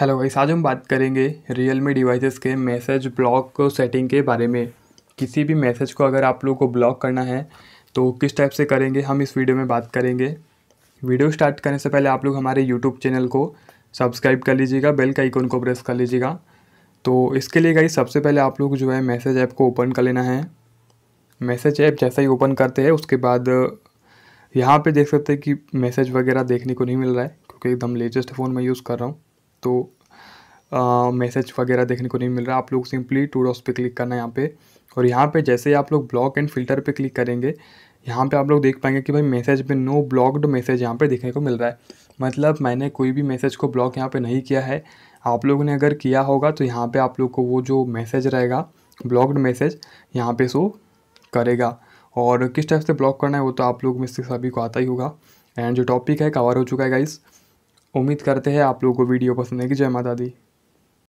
hello guys आज हम बात करेंगे रियल मी डिवाइसेस के मैसेज ब्लॉक सेटिंग के बारे में किसी भी मैसेज को अगर आप लोगों को ब्लॉक करना है तो किस टाइप से करेंगे हम इस वीडियो में बात करेंगे वीडियो स्टार्ट करने से पहले आप लोग हमारे यूट्यूब चैनल को सब्सक्राइब कर लीजिएगा बेल का आइकन को प्रेस कर लीजिएगा तो इसके लिए गाइस सबसे पहले आप लोग जो है मैसेज ऐप को ओपन कर लेना है मैसेज ऐप जैसा ही ओपन करते हैं उसके बाद यहाँ पर देख सकते हैं कि मैसेज वगैरह देखने को नहीं मिल रहा है क्योंकि एकदम लेटेस्ट फ़ोन मैं यूज़ कर रहा हूँ तो मैसेज वगैरह देखने को नहीं मिल रहा आप लोग सिंपली टू डॉट्स पे क्लिक करना है यहाँ पे और यहाँ पे जैसे ही आप लोग ब्लॉक एंड फिल्टर पे क्लिक करेंगे यहाँ पे आप लोग देख पाएंगे कि भाई मैसेज में नो ब्लॉक्ड मैसेज यहाँ पे देखने को मिल रहा है मतलब मैंने कोई भी मैसेज को ब्लॉक यहाँ पर नहीं किया है आप लोगों ने अगर किया होगा तो यहाँ पे आप लोग को वो जो मैसेज रहेगा ब्लॉक्ड मैसेज यहाँ पे शो करेगा और किस टाइप से ब्लॉक करना है वो तो आप लोग में से सभी को आता ही होगा एंड जो टॉपिक है कवर हो चुका है गाइज़ उम्मीद करते हैं आप लोगों को वीडियो पसंद आएगी जय माता दी